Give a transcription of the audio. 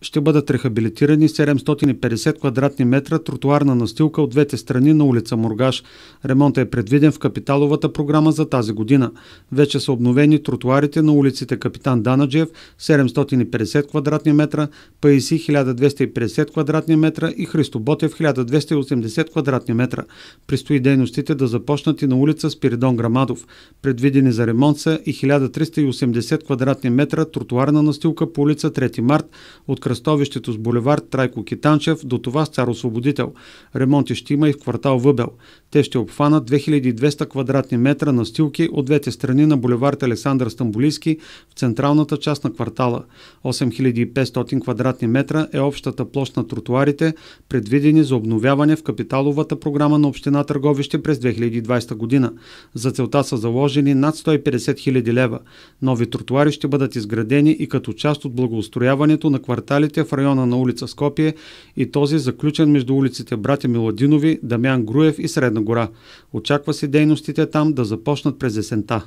ще бъдат рехабилитирани 750 квадратни метра тротуарна настилка от двете страни на улица Мургаш. Ремонтът е предвиден в капиталовата програма за тази година. Вече са обновени тротуарите на улиците Капитан Данаджев 750 квадратни метра, Паиси 1250 квадратни метра и Христо Ботев 1280 квадратни метра. Пристои дейностите да започнат и на улица Спиридон Грамадов. Предвидени за ремонт са и 1380 квадратни метра тротуарна настилка по улица 3 март от кръстовището с булевард Трайко Китанчев до това Старосвободител. Освободител. Ремонти ще има и в квартал Въбел. Те ще обхванат 2200 квадратни метра на стилки от двете страни на булевард Александър Стамбулийски в централната част на квартала. 8500 квадратни метра е общата площ на тротуарите, предвидени за обновяване в капиталовата програма на Община Търговище през 2020 година. За целта са заложени над 150 000 лева. Нови тротуари ще бъдат изградени и като част от благоустрояването на кварталите в района на улица Скопие и този заключен между улиците Брати Миладинови, Дамян Груев и Средна гора. Очаква се дейностите там да започнат през есента.